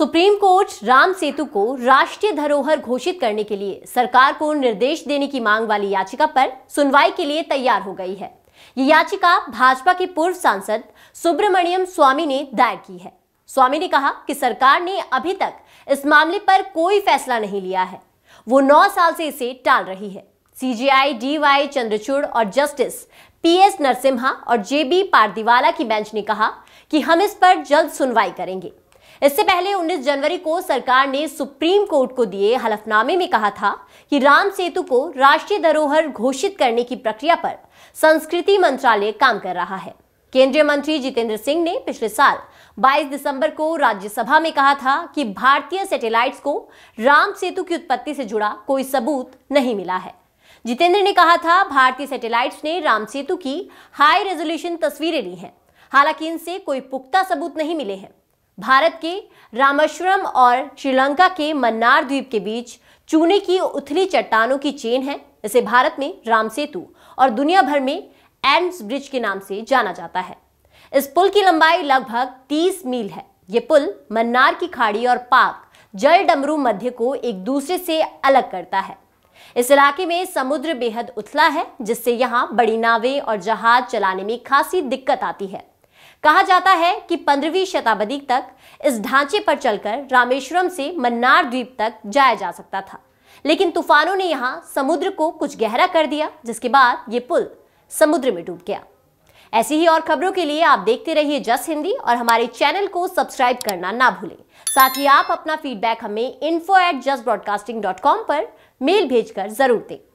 supreme court Ram सेतु को राष्ट्रीय धरोहर घोषित करने के लिए सरकार को निर्देश देने की मांग वाली याचिका पर सुनवाई के लिए तैयार हो गई है ये याचिका भाजपा के पूर्व सांसद सुब्रमण्यम स्वामी ने दायर की है स्वामी ने कहा कि सरकार ने अभी तक इस मामले पर कोई फैसला नहीं लिया है वो नौ साल से इसे टाल रही है सीजीआई डीवाई चंद्रचूड़ और जस्टिस पीएस नरसिम्हा और जेबी पारदीवाला की बेंच ने कहा कि हम इस पर जल्द सुनवाई करेंगे इससे पहले 19 जनवरी को सरकार ने सुप्रीम कोर्ट को दिए हलफनामे में कहा था कि राम सेतु को राष्ट्रीय धरोहर घोषित करने की प्रक्रिया पर संस्कृति मंत्रालय काम कर रहा है केंद्रीय मंत्री जितेंद्र सिंह ने पिछले साल 22 दिसंबर को राज्यसभा में कहा था कि भारतीय सैटेलाइट्स को राम सेतु की उत्पत्ति से जुड़ा कोई सबूत नहीं मिला है जितेंद्र ने कहा था भारतीय सैटेलाइट्स ने राम सेतु की हाई रेजोल्यूशन तस्वीरें ली हैं हालांकि इनसे कोई पुख्ता सबूत नहीं मिले हैं भारत के रामेश्वरम और श्रीलंका के मन्नार द्वीप के बीच चूने की उथली चट्टानों की चेन है इसे भारत में राम सेतु और दुनिया भर में एंड्स ब्रिज के नाम से जाना जाता है इस पुल की लंबाई लगभग 30 मील है ये पुल मन्नार की खाड़ी और पाक जल डमरू मध्य को एक दूसरे से अलग करता है इस इलाके में समुद्र बेहद उथला है जिससे यहाँ बड़ी नावें और जहाज चलाने में खासी दिक्कत आती है कहा जाता है कि पंद्रहवीं शताब्दी तक इस ढांचे पर चलकर रामेश्वरम से मन्नार द्वीप तक जाया जा सकता था लेकिन तूफानों ने यहाँ समुद्र को कुछ गहरा कर दिया जिसके बाद ये पुल समुद्र में डूब गया ऐसी ही और खबरों के लिए आप देखते रहिए जस हिंदी और हमारे चैनल को सब्सक्राइब करना ना भूलें साथ ही आप अपना फीडबैक हमें info at broadcasting dot com पर मेल भेजकर जरूर दें